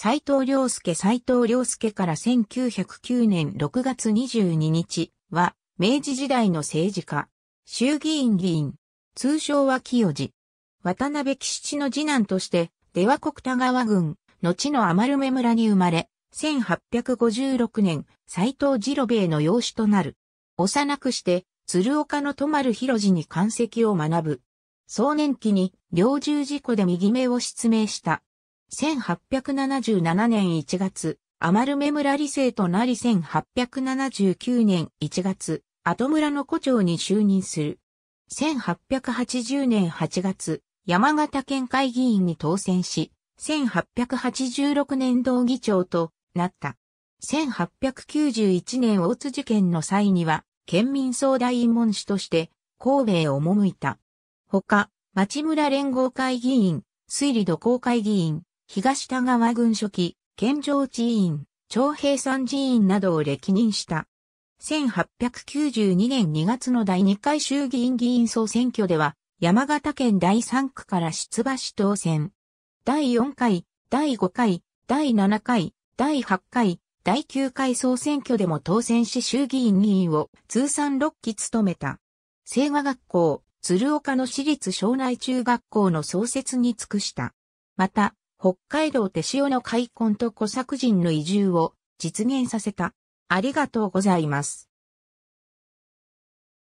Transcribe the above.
斎藤良介斎藤良介から1909年6月22日は、明治時代の政治家、衆議院議員、通称は清治。渡辺吉の次男として、出羽国田川郡、後の余目村に生まれ、1856年、斎藤次郎兵衛の養子となる。幼くして、鶴岡の戸丸広寺に関籍を学ぶ。壮年期に、猟銃事故で右目を失明した。1877年1月、アマルメ村理性となり1879年1月、後村の古町に就任する。1880年8月、山形県会議員に当選し、1886年同議長となった。1891年大津事件の際には、県民総大員門主として、神戸へ赴いた。他、町村連合会議員、水利土工会議員、東田川軍書記、県上寺院、長平山寺院などを歴任した。1892年2月の第2回衆議院議員総選挙では、山形県第3区から出馬し当選。第4回、第5回、第7回、第8回、第9回総選挙でも当選し衆議院議員を通算6期務めた。清和学校、鶴岡の私立庄内中学校の創設に尽くした。また、北海道手塩の開墾と小作人の移住を実現させた。ありがとうございます。